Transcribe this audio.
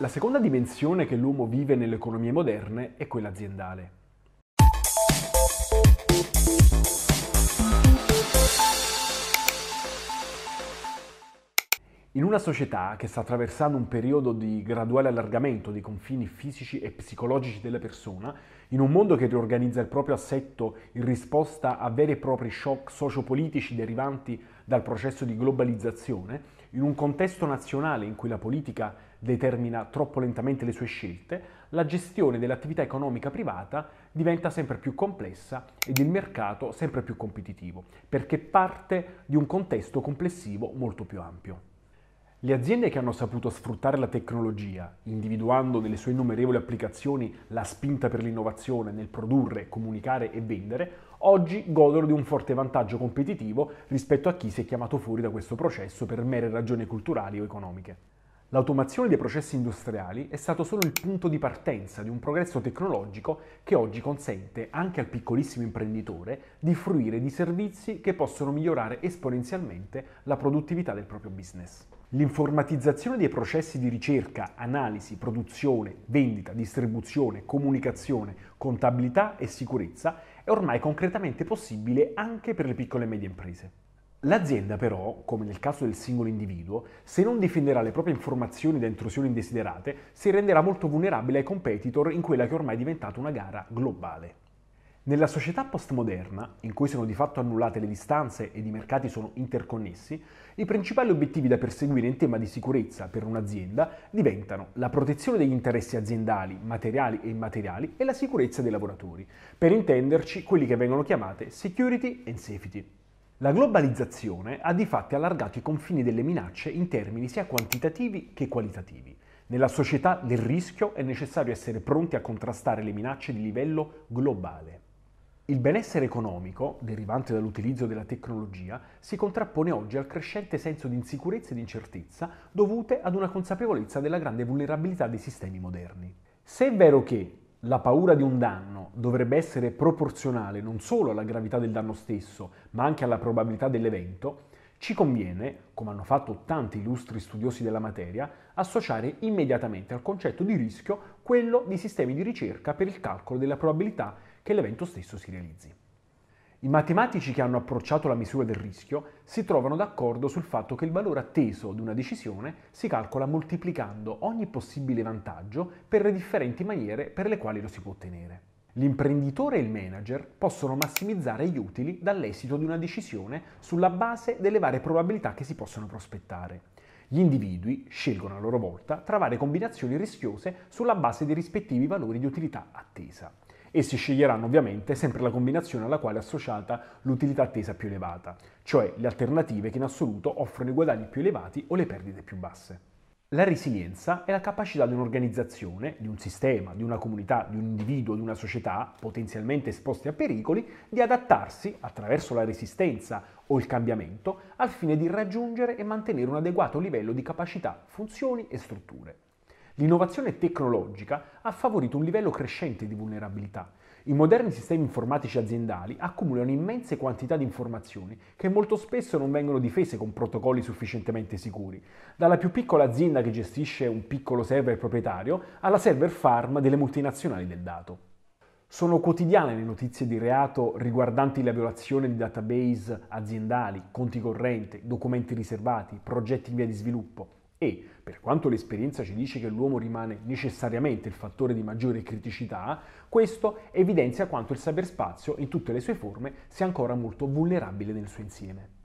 La seconda dimensione che l'uomo vive nelle economie moderne è quella aziendale. In una società che sta attraversando un periodo di graduale allargamento dei confini fisici e psicologici della persona, in un mondo che riorganizza il proprio assetto in risposta a veri e propri shock sociopolitici derivanti dal processo di globalizzazione, in un contesto nazionale in cui la politica determina troppo lentamente le sue scelte, la gestione dell'attività economica privata diventa sempre più complessa ed il mercato sempre più competitivo, perché parte di un contesto complessivo molto più ampio. Le aziende che hanno saputo sfruttare la tecnologia, individuando nelle sue innumerevoli applicazioni la spinta per l'innovazione nel produrre, comunicare e vendere, oggi godono di un forte vantaggio competitivo rispetto a chi si è chiamato fuori da questo processo per mere ragioni culturali o economiche. L'automazione dei processi industriali è stato solo il punto di partenza di un progresso tecnologico che oggi consente anche al piccolissimo imprenditore di fruire di servizi che possono migliorare esponenzialmente la produttività del proprio business. L'informatizzazione dei processi di ricerca, analisi, produzione, vendita, distribuzione, comunicazione, contabilità e sicurezza è ormai concretamente possibile anche per le piccole e medie imprese. L'azienda però, come nel caso del singolo individuo, se non difenderà le proprie informazioni da intrusioni indesiderate, si renderà molto vulnerabile ai competitor in quella che ormai è diventata una gara globale. Nella società postmoderna, in cui sono di fatto annullate le distanze ed i mercati sono interconnessi, i principali obiettivi da perseguire in tema di sicurezza per un'azienda diventano la protezione degli interessi aziendali, materiali e immateriali e la sicurezza dei lavoratori, per intenderci quelli che vengono chiamate security and safety. La globalizzazione ha di fatti allargato i confini delle minacce in termini sia quantitativi che qualitativi. Nella società del rischio è necessario essere pronti a contrastare le minacce di livello globale. Il benessere economico, derivante dall'utilizzo della tecnologia, si contrappone oggi al crescente senso di insicurezza e di incertezza dovute ad una consapevolezza della grande vulnerabilità dei sistemi moderni. Se è vero che la paura di un danno dovrebbe essere proporzionale non solo alla gravità del danno stesso, ma anche alla probabilità dell'evento, ci conviene, come hanno fatto tanti illustri studiosi della materia, associare immediatamente al concetto di rischio quello di sistemi di ricerca per il calcolo della probabilità che l'evento stesso si realizzi. I matematici che hanno approcciato la misura del rischio si trovano d'accordo sul fatto che il valore atteso di una decisione si calcola moltiplicando ogni possibile vantaggio per le differenti maniere per le quali lo si può ottenere. L'imprenditore e il manager possono massimizzare gli utili dall'esito di una decisione sulla base delle varie probabilità che si possono prospettare. Gli individui scelgono a loro volta tra varie combinazioni rischiose sulla base dei rispettivi valori di utilità attesa. Essi sceglieranno ovviamente sempre la combinazione alla quale è associata l'utilità attesa più elevata, cioè le alternative che in assoluto offrono i guadagni più elevati o le perdite più basse. La resilienza è la capacità di un'organizzazione, di un sistema, di una comunità, di un individuo, di una società potenzialmente esposti a pericoli, di adattarsi attraverso la resistenza o il cambiamento al fine di raggiungere e mantenere un adeguato livello di capacità, funzioni e strutture. L'innovazione tecnologica ha favorito un livello crescente di vulnerabilità. I moderni sistemi informatici aziendali accumulano immense quantità di informazioni che molto spesso non vengono difese con protocolli sufficientemente sicuri, dalla più piccola azienda che gestisce un piccolo server proprietario alla server farm delle multinazionali del dato. Sono quotidiane le notizie di reato riguardanti la violazione di database aziendali, conti correnti, documenti riservati, progetti in via di sviluppo. E per quanto l'esperienza ci dice che l'uomo rimane necessariamente il fattore di maggiore criticità, questo evidenzia quanto il cyberspazio, in tutte le sue forme, sia ancora molto vulnerabile nel suo insieme.